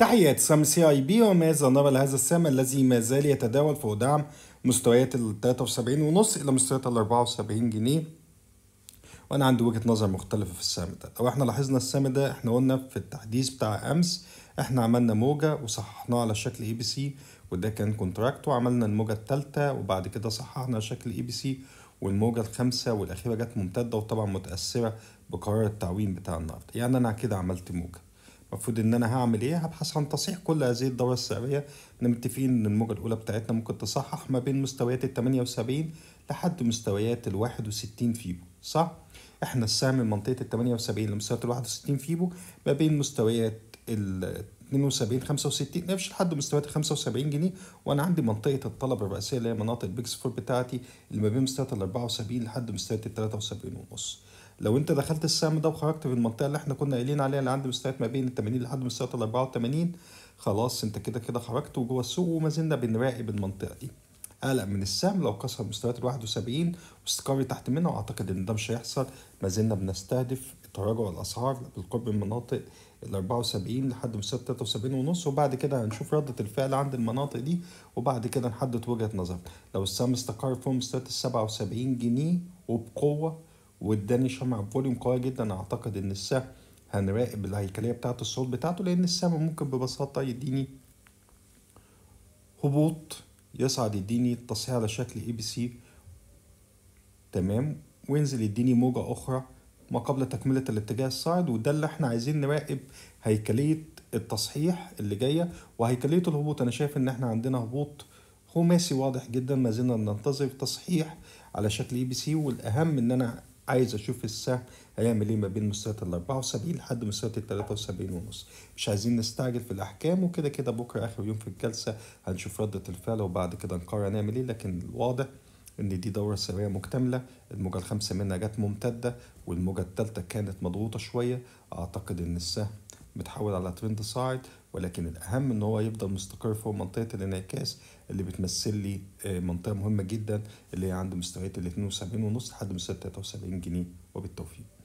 تحيات بي بيوماز نرى لهذا السهم الذي ما زال يتداول فوق دعم مستويات ال ونص الى مستويات ال 74 جنيه وانا عندي وجهه نظر مختلفه في السهم ده لو احنا لاحظنا السهم ده احنا قلنا في التحديث بتاع امس احنا عملنا موجه وصححناها على شكل اي بي سي وده كان كونتراكت وعملنا الموجه الثالثه وبعد كده صححنا شكل اي بي سي والموجه الخامسه والاخيره جت ممتده وطبعا متاثره بقرار التعويم بتاع النهارده يعني انا كده عملت موجه المفروض ان انا هعمل ايه هبحث عن تصحيح كل هذه الدورة السعرية احنا متفقين ان الموجة الاولى بتاعتنا ممكن تصحح ما بين مستويات ال 78 لحد مستويات ال 61 فيبو صح؟ احنا السهم من منطقة ال 78 لمستويات ال 61 فيبو ما بين مستويات ال 72 65 نمشي لحد مستويات ال 75 جنيه وانا عندي منطقه الطلب الرئيسيه اللي هي مناطق البيكس فور بتاعتي اللي ما بين مستويات ال 74 لحد مستويات ال 73 ونص لو انت دخلت السهم ده وخرجت من المنطقه اللي احنا كنا قايلين عليها اللي عند مستويات ما بين ال 80 لحد مستويات ال 84 خلاص انت كده كده خرجت وجوه السوق وما زلنا بنراقب المنطقه دي قلق من السهم لو كسر مستويات ال 71 واستقر تحت منها واعتقد ان ده مش هيحصل ما زلنا بنستهدف تراجع الاسعار بالقرب من مناطق ال 74 لحد مستوى 73 ونص وبعد كده هنشوف ردة الفعل عند المناطق دي وبعد كده نحدد وجهة نظرنا لو السهم استقر فوق مستويات ال 77 جنيه وبقوة واداني شمعة بفوليوم قوية جدا اعتقد ان السهم هنراقب الهيكلية بتاعة الصوت بتاعته لان السهم ممكن ببساطة يديني هبوط يصعد يديني تصحيح على شكل اي بي سي تمام وينزل يديني موجة اخرى ما قبل تكملة الاتجاه الصاعد وده اللي احنا عايزين نراقب هيكلية التصحيح اللي جاية وهيكلية الهبوط انا شايف ان احنا عندنا هبوط خماسي واضح جدا ما زلنا ننتظر تصحيح على شكل اي بي سي والاهم ان انا عايز اشوف السهم هيعمل ايه ما بين مستويات ال 74 لحد مستويات ال 73 ونص مش عايزين نستعجل في الاحكام وكده كده بكره اخر يوم في الجلسه هنشوف رده الفعل وبعد كده نقرر نعمل ايه لكن الواضح ان دي دوره سريه مكتمله الموجه الخامسه منها جت ممتده والموجه الثالثه كانت مضغوطه شويه اعتقد ان السهم بتحول على ترند صاعد ولكن الأهم إن هو يفضل مستقر فوق منطقة الانعكاس اللي بتمثل لي آه، منطقة مهمة جدا اللي هي عند مستويات ال 72 ونص لحد مستوى 73 جنيه وبالتوفيق